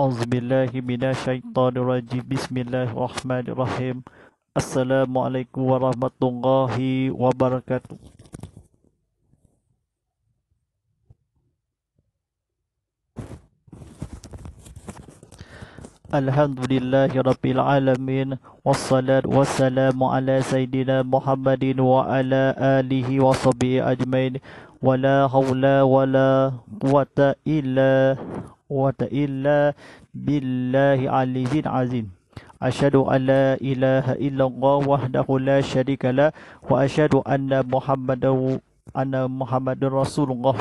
أعوذ بالله من الشيطان الرجيم بسم الله الرحمن الرحيم السلام عليكم ورحمة الله وبركاته الحمد لله رب العالمين والصلاة والسلام على سيدنا محمد وعلى آله وصحبه أجمعين ولا حول ولا قوة إلا quwwata illa billahi alizin azim. Ashadu an la ilaha illallah wahdahu la sharika la wa ashadu anna muhammadu anna muhammadur rasulullah.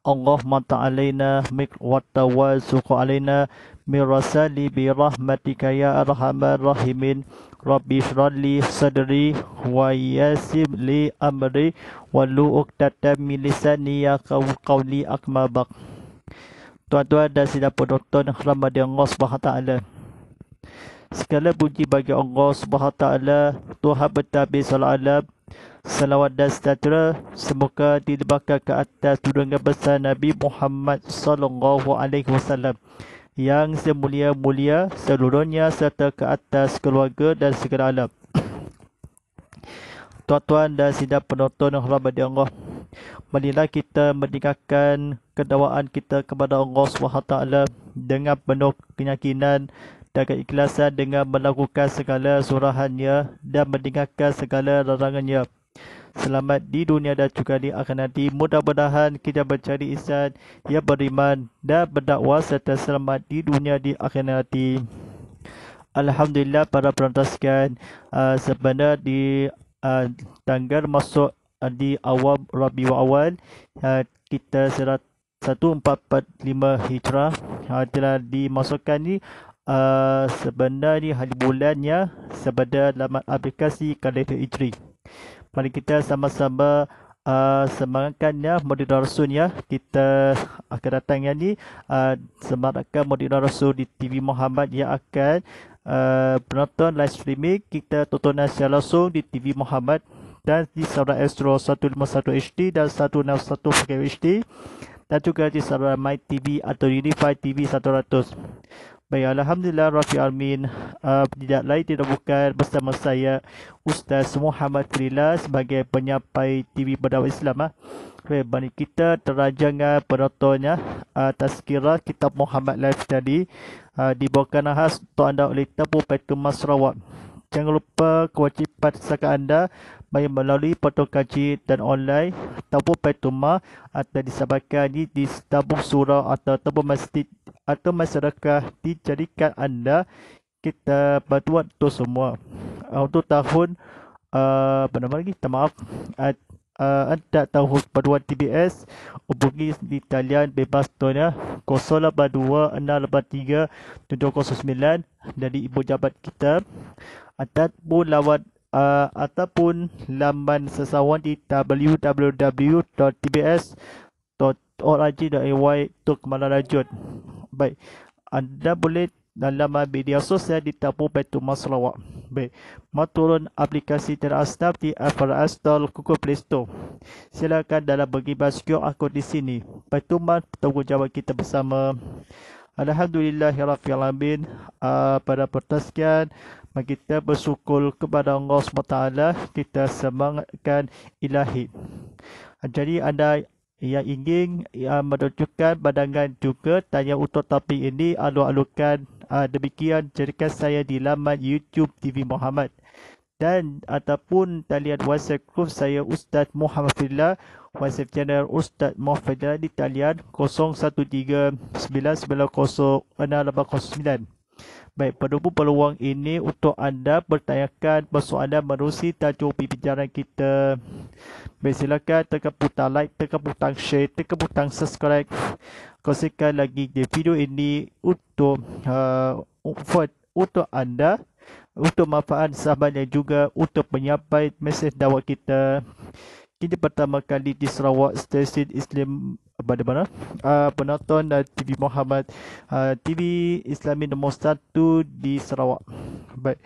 Allahumma ta'alayna mik wa tawasuku alayna mirasali bi rahmatika ya arhamar rahimin. Rabbi shrali sadri wa yasib li amri wa lu'uqtata milisani ya qawli akmabak tuan-tuan dan sidang penonton yang hormat Allah Subhanahu taala. Segala puji bagi Allah Subhanahu taala, Tuhan bertabi salam alam. Selawat dan sejahtera semoga dilebarkan ke atas tudungan besar Nabi Muhammad sallallahu alaihi wasallam yang semulia-mulia seluruhnya serta ke atas keluarga dan segala alam tuan-tuan dan sidang penonton yang hormati Allah. Marilah kita meningkatkan kedawaan kita kepada Allah SWT dengan penuh keyakinan dan keikhlasan dengan melakukan segala surahannya dan meningkatkan segala larangannya. Selamat di dunia dan juga di akhirat nanti. Mudah-mudahan kita mencari insan yang beriman dan berdakwah serta selamat di dunia di akhirat nanti. Alhamdulillah para penonton sekalian uh, sebenarnya di uh, tanggal masuk uh, di awal Rabi awal uh, kita serat 1445 Hijrah uh, telah dimasukkan ni uh, sebenarnya hari bulannya sebenar dalam aplikasi kalender Hijri. Mari kita sama-sama uh, semangatkan ya Maulid Rasul ya. Kita akan datang yang ni uh, semangatkan Maulid Rasul di TV Muhammad yang akan Eh, penonton live streaming kita tontonan secara langsung di TV Muhammad dan di saluran Astro 151 HD dan 161 Pakai HD dan juga di saluran TV atau Unify TV 100. Baik, Alhamdulillah Rafi Armin uh, Tidak lain tidak bukan bersama saya Ustaz Muhammad Krila sebagai penyampai TV Berdawa Islam uh. Baik, bagi kita terajangan penontonnya ah, uh, Tazkirah Kitab Muhammad Live tadi uh, Dibawakan khas untuk anda oleh Tepu Petum Masrawat Jangan lupa kewajipan sesaka anda baik melalui potong kaji dan online ataupun petuma atau disebabkan di, di tabung surau atau tabung masjid atau masyarakat dijadikan anda kita bantuan untuk semua. Uh, untuk tahun uh, apa nama lagi? Tak maaf. Uh, anda tahu paduan TBS hubungi di talian bebas enam tiga tujuh 683 sembilan dari ibu jabat kita ataupun lawat uh, ataupun laman sesawang di www.tbs.org.ay untuk kemana Baik, anda boleh dalam media sosial di Tapu Betul Maslawak. Baik, maturun aplikasi terasnaf di Apple App Store Google Play Store. Silakan dalam bagi basikyo aku di sini. Baik, Pertumbuhan jawab kita bersama. Alhamdulillahirrahmanirrahim. Uh, pada pertaskan. Mari kita bersyukur kepada Allah SWT. Kita semangatkan ilahi. Jadi ada yang ingin uh, menunjukkan badangan juga tanya untuk tapi ini alu-alukan uh, demikian jadikan saya di laman YouTube TV Muhammad dan ataupun talian WhatsApp group saya Ustaz Muhammad Fidlah WhatsApp channel Ustaz Muhammad Fidlah di talian 013 990 -6809. Baik, perlu pun peluang ini untuk anda bertanyakan persoalan merusi tajuk pembicaraan kita. Baik, silakan tekan butang like, tekan butang share, tekan butang subscribe. Kongsikan lagi di video ini untuk uh, untuk anda, untuk manfaat sahabat dan juga untuk menyampaikan mesej dakwah kita kita pertama kali di Sarawak Stesen Islam pada mana? Uh, penonton uh, TV Muhammad uh, ah, TV Islami nombor satu di Sarawak. Baik.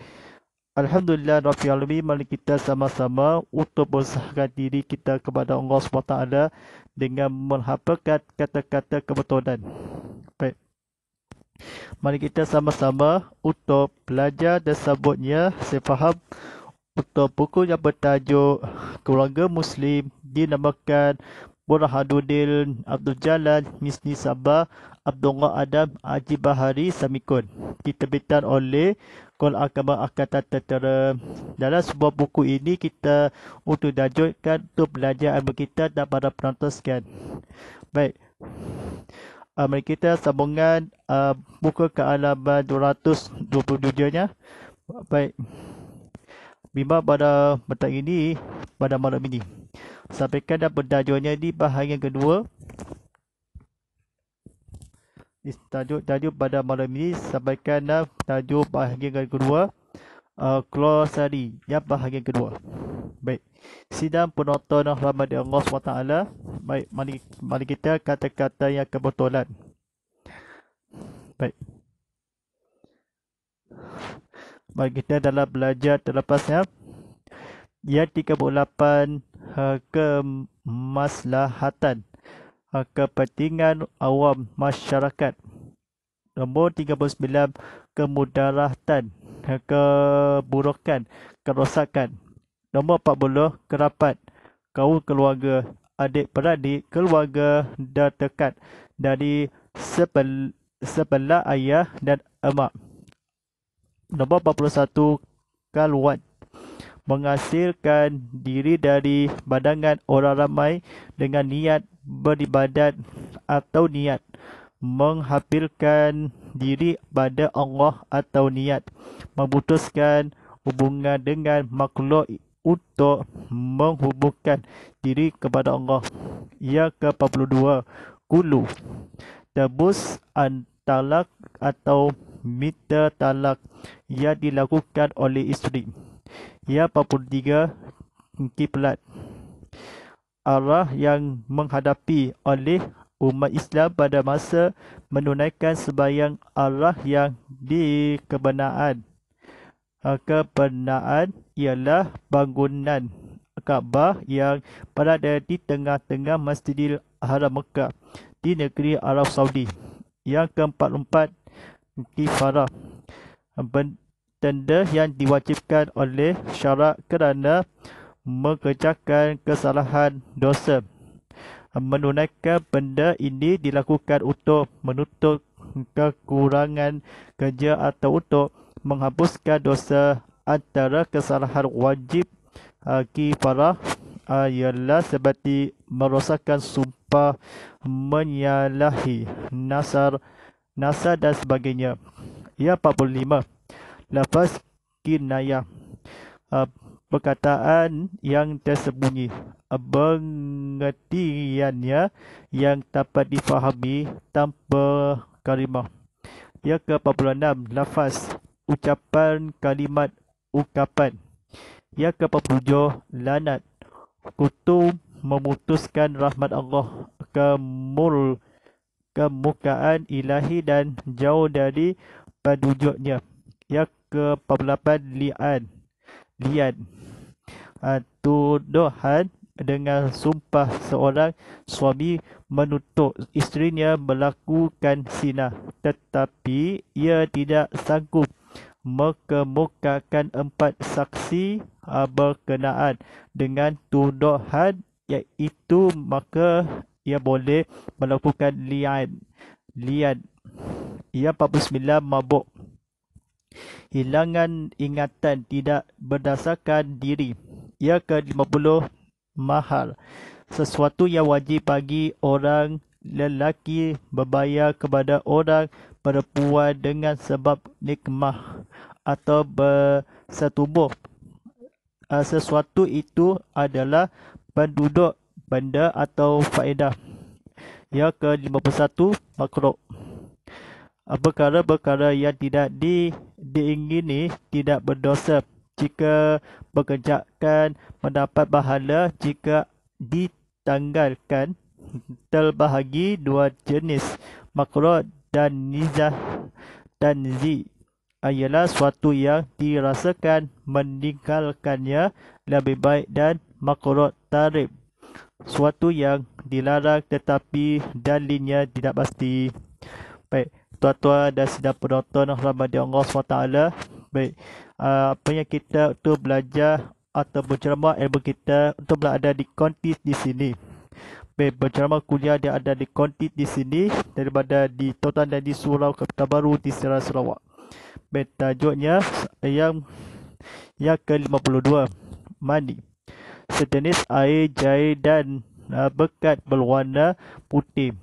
Alhamdulillah Rabbil alami. mari kita sama-sama untuk bersahkan diri kita kepada Allah SWT dengan menghapakan kata-kata kebetulan. Baik. Mari kita sama-sama untuk belajar dan sebutnya saya faham buku buku yang bertajuk Keluarga Muslim dinamakan Burhanuddin Abdul Jalal Misni Sabah Abdullah Adam Haji Bahari Samikun diterbitkan oleh Kol Akaba Akata Tertera. Dalam sebuah buku ini kita untuk dajutkan untuk belajar ilmu kita dan para penonton sekian. Baik. Uh, mari kita sambungan uh, buku ke alaman 227-nya. Baik. Baik bimbang pada petang ini pada malam ini sampaikan dan pentajuannya di bahagian kedua di tajuk tajuk pada malam ini sampaikan dan tajuk bahagian kedua uh, klosari yang bahagian kedua baik sidang penonton rahmat Allah SWT baik mari, mari kita kata-kata yang kebetulan baik bagi kita dalam belajar terlepasnya ayat 38 uh, kemaslahatan uh, kepentingan awam masyarakat nombor 39 kemudaratan uh, keburukan kerosakan nombor 40 kerapat kau keluarga adik beradik keluarga dan dekat dari sebelah ayah dan emak Nombor 41, Kalwat menghasilkan diri dari badangan orang ramai dengan niat beribadat atau niat menghapilkan diri pada Allah atau niat memutuskan hubungan dengan makhluk untuk menghubungkan diri kepada Allah ia ke-42 kulu tebus antalak atau Minta talak yang dilakukan oleh isteri. Yang 43, kiblat. Arah yang menghadapi oleh umat Islam pada masa menunaikan sebayang arah yang dikebenaan. Ah, kebenaan ialah bangunan Kaabah yang berada di tengah-tengah Masjidil Haram Mekah di negeri Arab Saudi. Yang keempat-empat, kifarah benda yang diwajibkan oleh syarak kerana mengerjakan kesalahan dosa menunaikan benda ini dilakukan untuk menutup kekurangan kerja atau untuk menghapuskan dosa antara kesalahan wajib kifarah uh, ialah seperti merosakkan sumpah menyalahi nasar NASA dan sebagainya. Ia 45. Lafaz kinayah. Uh, perkataan yang tersembunyi. Uh, pengertiannya yang dapat difahami tanpa kalimah. Ia ke 46. Lafaz ucapan kalimat ukapan. Ia ke 47. Lanat. Kutu memutuskan rahmat Allah ke mulut kemukaan ilahi dan jauh dari penunjuknya. Yang ke-48 li'an. Li'an. Ah, tuduhan dengan sumpah seorang suami menutup isterinya melakukan sinah. Tetapi ia tidak sanggup mengemukakan empat saksi ah, berkenaan dengan tuduhan iaitu maka ia boleh melakukan liad liad ia apabila sembilan mabuk hilangan ingatan tidak berdasarkan diri ia ke-50 mahal sesuatu yang wajib bagi orang lelaki berbayar kepada orang perempuan dengan sebab nikmah atau bersetubuh ah, sesuatu itu adalah penduduk benda atau faedah. ya ke-51 makro. Perkara-perkara yang tidak di, diingini tidak berdosa jika bekerjakan mendapat pahala jika ditanggalkan terbahagi dua jenis makro dan nizah dan zi ialah suatu yang dirasakan meninggalkannya lebih baik dan makro tarib suatu yang dilarang tetapi dalilnya tidak pasti. Baik, tuan-tuan dan sidang penonton rahmati Allah SWT. Baik, ah, apa yang kita untuk belajar atau berceramah ilmu kita untuk berada di konti di sini. Baik, berceramah kuliah dia ada di konti di sini daripada di Tautan dan di Surau Kota Baru di Sarawak Sarawak. Baik, tajuknya yang yang ke-52. Mandi. Mandi sejenis air jahe dan uh, bekat berwarna putih.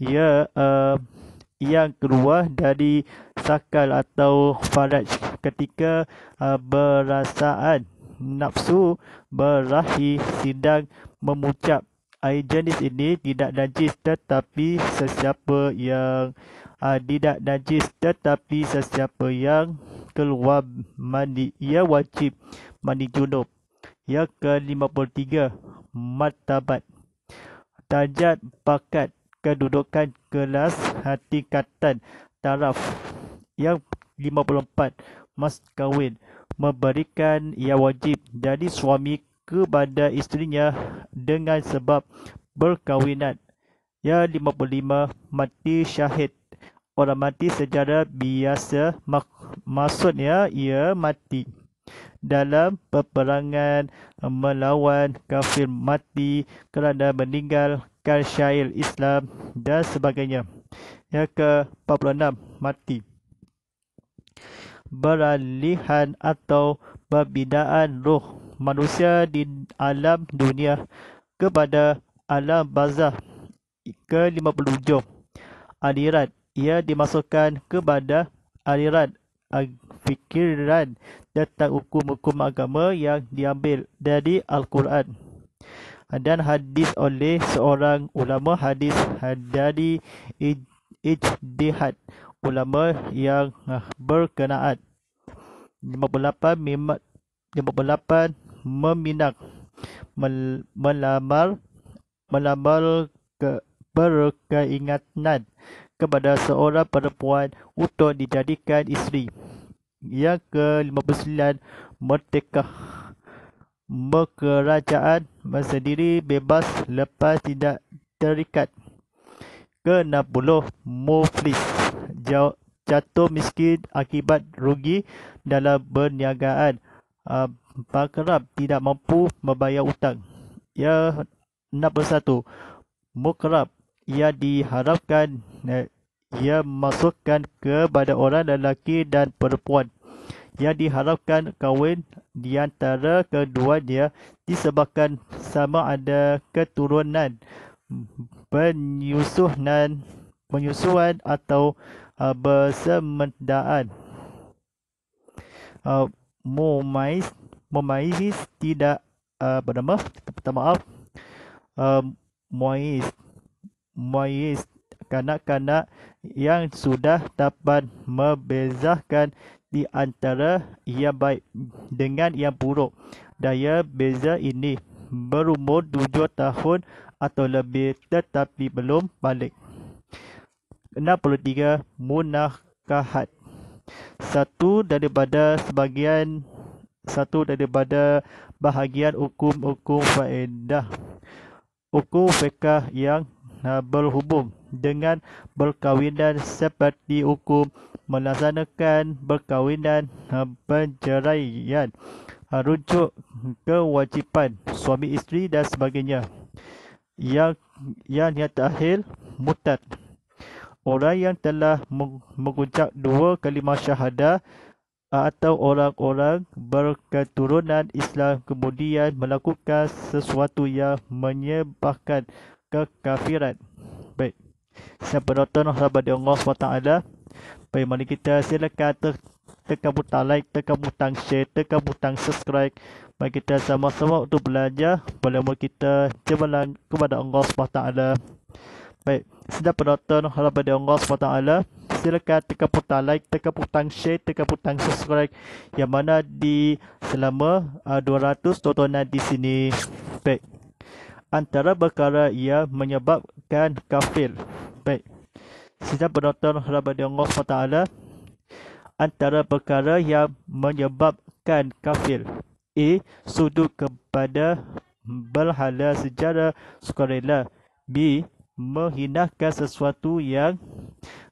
Ia uh, yang keluar dari sakal atau faraj ketika uh, berasaan nafsu berahi sidang memucap. Air jenis ini tidak najis tetapi sesiapa yang uh, tidak najis tetapi sesiapa yang keluar mandi ia wajib mandi junub. Yang ke-53 Matabat Tajat pakat Kedudukan kelas hati katan Taraf Yang 54 Mas kahwin Memberikan yang wajib dari suami kepada isterinya dengan sebab berkahwinan. Yang 55 Mati syahid Orang mati secara biasa mak- maksudnya ia mati dalam peperangan melawan kafir mati kerana meninggal syair Islam dan sebagainya. Yang ke-46, mati. Beralihan atau perbedaan roh manusia di alam dunia kepada alam bazah ke-57. alirat ia dimasukkan kepada alirat fikiran tentang hukum-hukum agama yang diambil dari Al-Quran dan hadis oleh seorang ulama hadis dari ijtihad ulama yang berkenaan 58 memat 58 meminang melamar melamar ke berkeingatan kepada seorang perempuan untuk dijadikan isteri. Yang ke-59 merdeka kerajaan sendiri bebas lepas tidak terikat. Ke-60 muflis jatuh miskin akibat rugi dalam berniagaan, Uh, ah, tidak mampu membayar hutang. Ya 61 mukrab ia diharapkan eh, ia masukkan kepada orang lelaki dan perempuan yang diharapkan kahwin di antara kedua dia disebabkan sama ada keturunan penyusuhan penyusuan atau uh, eh, bersemendaan. Uh, eh, mumais mumais tidak uh, apa maaf. Uh, mumais Moyes kanak-kanak yang sudah dapat membezakan di antara yang baik dengan yang buruk. Daya beza ini berumur tujuh tahun atau lebih tetapi belum balik. 63. Munakahat Satu daripada sebagian satu daripada bahagian hukum-hukum faedah hukum fiqah yang Eh, berhubung dengan berkahwinan seperti hukum melaksanakan perkahwinan eh, penceraian eh, rujuk kewajipan suami isteri dan sebagainya yang yang niat akhir mutat orang yang telah mengucap dua kalimah syahadah atau orang-orang berketurunan Islam kemudian melakukan sesuatu yang menyebabkan kekafiran. Baik. Siapa nonton sahabat di Allah SWT. Baik, mari kita silakan te- tekan butang like, tekan butang share, tekan butang subscribe. Mari kita sama-sama untuk belajar. Boleh mula kita Cepatlah kepada Allah SWT. Baik. Sedap penonton halaman di Allah SWT. Silakan tekan butang like, tekan butang share, tekan butang subscribe. Yang mana di selama uh, ah, 200 tontonan di sini. Baik antara perkara ia menyebabkan kafir. Baik. Sidang penonton rahmati Allah SWT. Antara perkara yang menyebabkan kafir. A. Sudut kepada berhala sejarah sukarela. B. Menghinakan sesuatu yang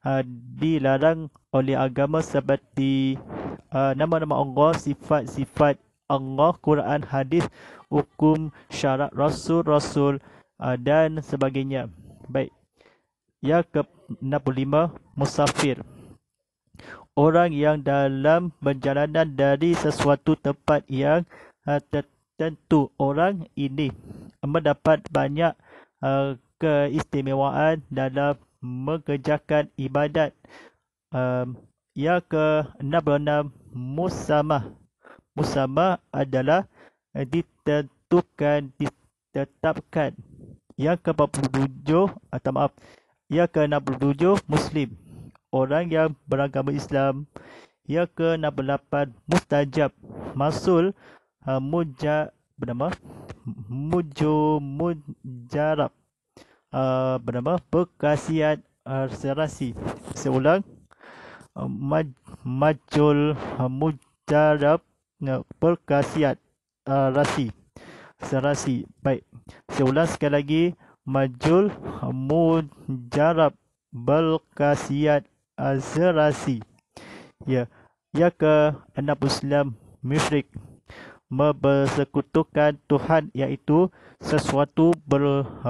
uh, dilarang oleh agama seperti uh, nama-nama Allah, sifat-sifat Allah, Quran, hadis, hukum, Syarak rasul, rasul uh, ah, dan sebagainya. Baik. Yang ke-65 musafir. Orang yang dalam perjalanan dari sesuatu tempat yang uh, tertentu orang ini mendapat banyak uh, keistimewaan dalam mengerjakan ibadat. Uh, yang ke-66 musamah musama adalah eh, ditentukan ditetapkan yang ke-47 atau ah, maaf yang ke-67 muslim orang yang beragama Islam yang ke-68 mustajab masul uh, muja bernama muju mujarab uh, bernama berkasiat arserasi uh, saya ulang uh, majul uh, mujarab perkasiat uh, rasi serasi baik saya ulas sekali lagi majul mujarab balkasiat azrasi uh, ya ya ke anak muslim musyrik mempersekutukan Tuhan iaitu sesuatu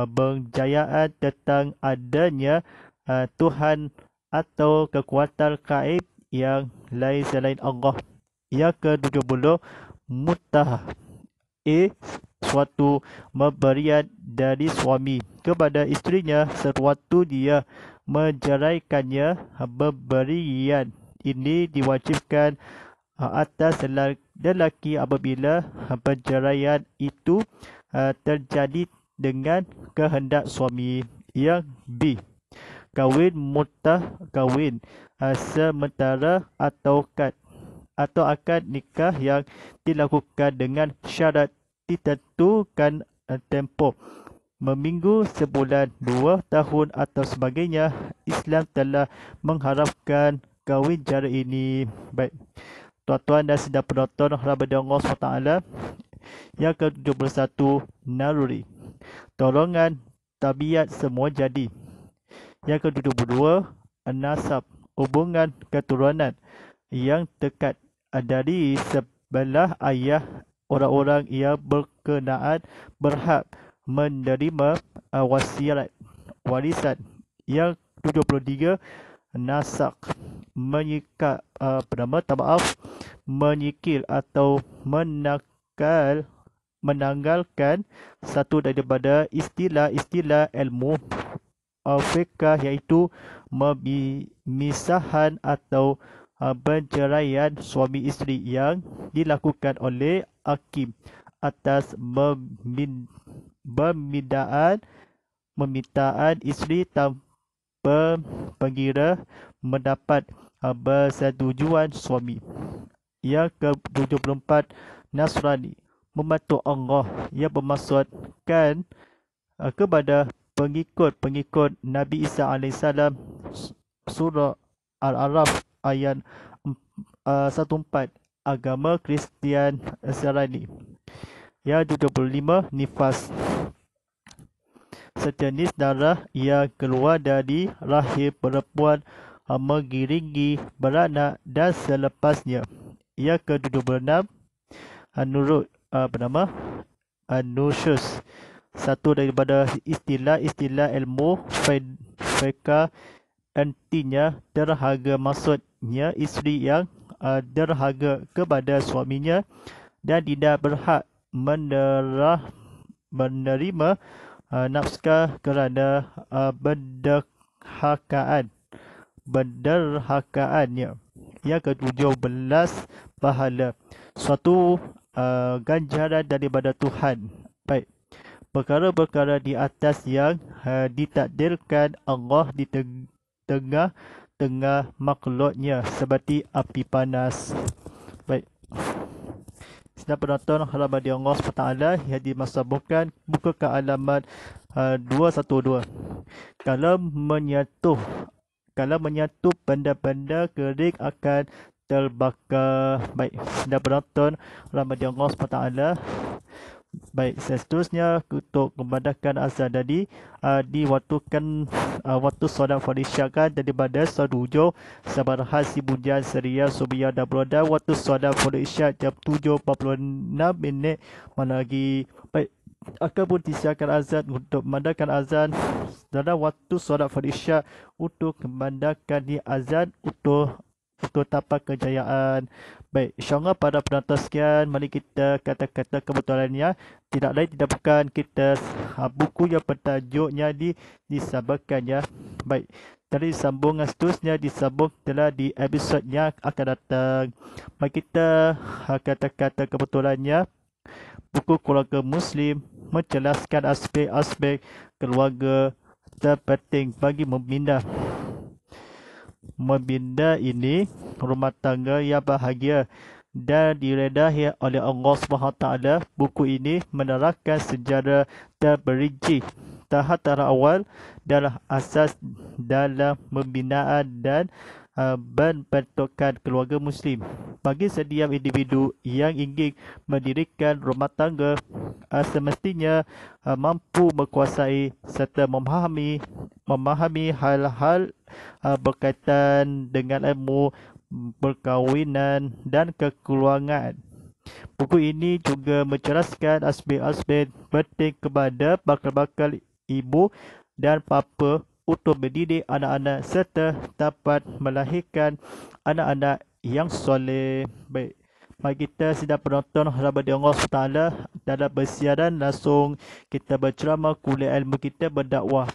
berjayaan tentang adanya uh, Tuhan atau kekuatan kaib yang lain selain Allah. Yang ke-70 mutah A suatu memberian dari suami kepada istrinya, sewaktu dia menjaraikannya. Memberian ini diwajibkan atas lelaki apabila perceraian itu eh, terjadi dengan kehendak suami yang B kawin mutah kawin eh, sementara atau kad atau akad nikah yang dilakukan dengan syarat ditentukan eh, tempoh meminggu, sebulan, dua tahun atau sebagainya, Islam telah mengharapkan kahwin jarak ini. Baik. Tuan-tuan dan sedang penonton, Rabbani Allah SWT, yang ke-71, naluri, Tolongan tabiat semua jadi. Yang ke-72, Nasab, hubungan keturunan yang dekat dari sebelah ayah orang-orang ia berkenaan berhak menerima uh, wasiat warisan yang 73 nasak menyikat uh, pertama tak maaf menyikil atau menakal menanggalkan satu daripada istilah-istilah ilmu uh, fiqah iaitu memisahan atau Ha, perceraian suami isteri yang dilakukan oleh hakim atas memindaan memintaan isteri tanpa pengira mendapat persetujuan ha, suami. Ia ke-74 Nasrani membantu Allah Ia bermaksudkan ha, kepada pengikut-pengikut Nabi Isa AS surah Al-Araf ayat uh, eh, 14 agama Kristian Israeli. Ya 25 nifas sejenis darah ia keluar dari rahim perempuan megiringi beranak dan selepasnya. Ia ke-26 anurut eh, apa nama? anusius. Satu daripada istilah-istilah ilmu fe- feka antinya terhaga maksud ya isteri yang uh, derhaga kepada suaminya dan tidak berhak menerah menerima uh, nafkah kerana uh, berderhakaan berderhakaannya yang ke-17 pahala suatu uh, ganjaran daripada Tuhan baik perkara-perkara di atas yang uh, ditakdirkan Allah di tengah tengah makhluknya seperti api panas. Baik. Setiap penonton halaman di Allah SWT yang dimasabukkan buka ke alamat uh, 212. Kalau menyatu, kalau menyatu benda-benda kering akan terbakar. Baik. Setiap penonton halaman di Allah SWT Baik, seterusnya untuk kebadakan azan tadi uh, ah, diwatukan uh, ah, waktu solat fardu syakat daripada solat hujung sabar hasi bujan seria subia dablo dan waktu solat fardu syak jam 7.46 minit mana lagi baik akan pun disiarkan azan untuk memandangkan azan dalam waktu solat fardu syak untuk memandangkan ni azan untuk ketetapan kejayaan. Baik, insyaAllah pada penonton sekian, mari kita kata-kata kebetulannya. Tidak lain, tidak bukan kita ha, buku yang bertajuknya di, disabarkan ya. Baik, dari sambungan seterusnya disambung telah di episod yang akan datang. Mari kita ha, kata-kata kebetulannya. Buku keluarga Muslim menjelaskan aspek-aspek keluarga terpenting bagi membina membina ini rumah tangga yang bahagia dan diredahi oleh Allah SWT. Buku ini menerangkan sejarah terperinci tahap awal dalam asas dalam pembinaan dan pembentukan uh, keluarga Muslim. Bagi setiap individu yang ingin mendirikan rumah tangga uh, semestinya uh, mampu menguasai serta memahami memahami hal-hal uh, berkaitan dengan ilmu perkahwinan dan kekeluargaan. Buku ini juga menceraskan aspek-aspek penting kepada bakal-bakal ibu dan papa untuk mendidik anak-anak serta dapat melahirkan anak-anak yang soleh. Baik. Mari kita sedang penonton Harapan di Allah SWT Dalam bersiaran langsung Kita berceramah kuliah ilmu kita berdakwah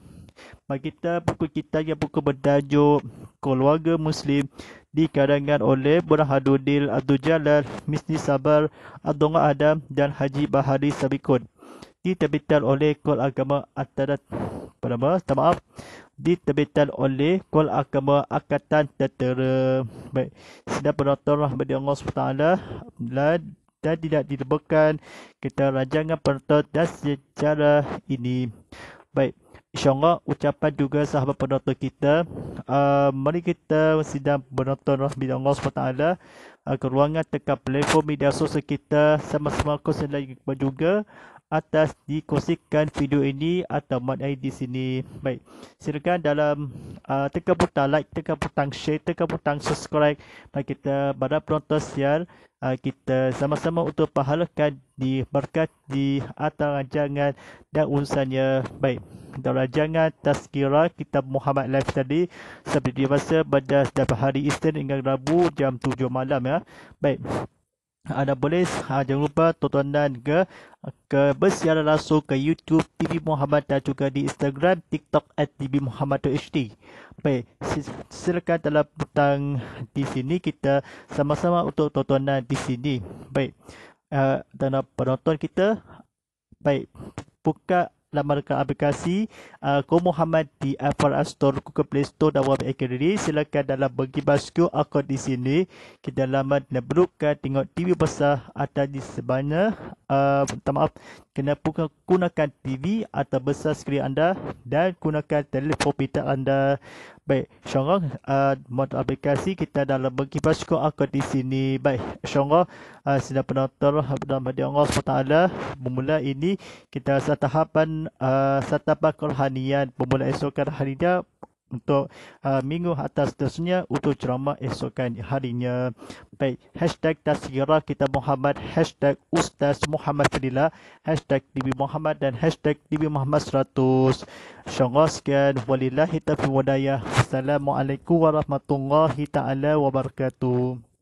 Mari kita buku kita yang buku bertajuk Keluarga Muslim Dikarangkan oleh Burhanuddin Abdul Jalal Misni Sabar Abdullah Adam Dan Haji Bahari Sabikun Diterbitkan oleh Kul Agama Atarat Pada maaf diterbitkan oleh Kuala Agama Akatan Tentera. Baik, sedap penonton rahmati Allah SWT dan, tidak dilebakan kita rajangan penonton dan secara ini. Baik, InsyaAllah ucapan juga sahabat penonton kita. Uh, mari kita sedang penonton rahmati Allah SWT uh, ah, ke ruangan tekan platform media sosial kita sama-sama kursi lagi juga. juga atas dikosikan video ini atau maknai di sini. Baik, silakan dalam uh, tekan butang like, tekan butang share, tekan butang subscribe. Baik, kita pada penonton sial, uh, kita sama-sama untuk pahalakan di berkat di atas rancangan dan unsannya. Baik, dalam rancangan Tazkira kita Muhammad Live tadi, seperti biasa pada setiap hari Isnin hingga Rabu jam 7 malam ya. Baik, anda boleh ha, jangan lupa tonton dan ke ke bersiaran langsung ke YouTube TV Muhammad dan juga di Instagram TikTok at TV Muhammad HD. Baik, silakan dalam petang di sini kita sama-sama untuk tontonan di sini. Baik, uh, eh, dan penonton kita, baik, buka lamarkan aplikasi uh, Ko Muhammad di Apple Store, Google Play Store dan Wabi Academy. Silakan dalam bagi basku akun di sini. Kita lama nak berluka tengok TV besar atau di sebanyak. Uh, minta maaf, kena gunakan TV atau besar skrin anda dan gunakan telefon pintar anda. Baik, Syongor, uh, mod aplikasi kita dalam berkipas cukup aku di sini. Baik, Syongor, uh, sila penonton dalam hadiah Allah SWT. Bermula ini, kita setahapan uh, setahapan kerohanian. Bermula esokan hari ini, untuk uh, minggu atas seterusnya untuk ceramah esokan harinya. Baik, hashtag Tasgirah Kita Muhammad, hashtag Ustaz Muhammad Fadila, hashtag Dibi Muhammad dan hashtag Dibi Muhammad 100. InsyaAllah sekian. Walillahi taufiq wa Assalamualaikum warahmatullahi ta'ala wabarakatuh.